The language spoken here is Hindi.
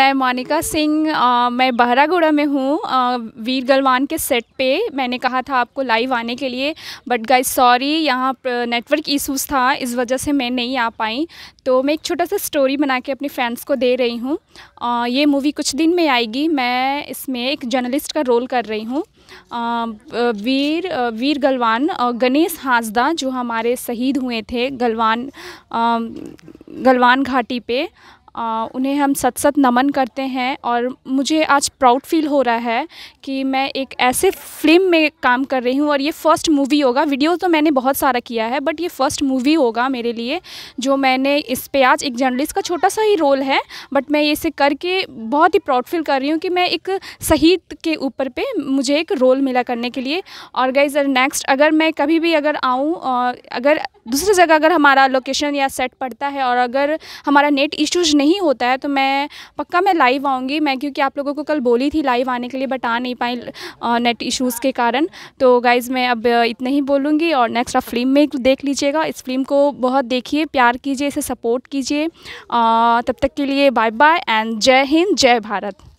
मैं मोनिका सिंह मैं बहरागोड़ा में हूँ वीर गलवान के सेट पे मैंने कहा था आपको लाइव आने के लिए बट गाइस सॉरी यहाँ नेटवर्क इशूज़ था इस वजह से मैं नहीं आ पाई तो मैं एक छोटा सा स्टोरी बना के अपने फ्रेंड्स को दे रही हूँ ये मूवी कुछ दिन में आएगी मैं इसमें एक जर्नलिस्ट का रोल कर रही हूँ वीर वीर गलवान गणेश हांसदा जो हमारे शहीद हुए थे गलवान गलवान घाटी पे आ, उन्हें हम सत सत नमन करते हैं और मुझे आज प्राउड फील हो रहा है कि मैं एक ऐसे फिल्म में काम कर रही हूँ और ये फ़र्स्ट मूवी होगा वीडियो तो मैंने बहुत सारा किया है बट ये फ़र्स्ट मूवी होगा मेरे लिए जो मैंने इस पे आज एक जर्नलिस्ट का छोटा सा ही रोल है बट मैं इसे करके बहुत ही प्राउड फील कर रही हूँ कि मैं एक शहीद के ऊपर पर मुझे एक रोल मिला करने के लिए और गई नेक्स्ट अगर मैं कभी भी अगर आऊँ अगर दूसरी जगह अगर हमारा लोकेशन या सेट पड़ता है और अगर हमारा नेट इश्यूज़ नहीं नहीं होता है तो मैं पक्का मैं लाइव आऊँगी मैं क्योंकि आप लोगों को कल बोली थी लाइव आने के लिए बट आ नहीं पाई नेट इशूज़ के कारण तो गाइज़ मैं अब इतना ही बोलूँगी और नेक्स्ट आप फिल्म में देख लीजिएगा इस फिल्म को बहुत देखिए प्यार कीजिए इसे सपोर्ट कीजिए तब तक के लिए बाय बाय एंड जय हिंद जय भारत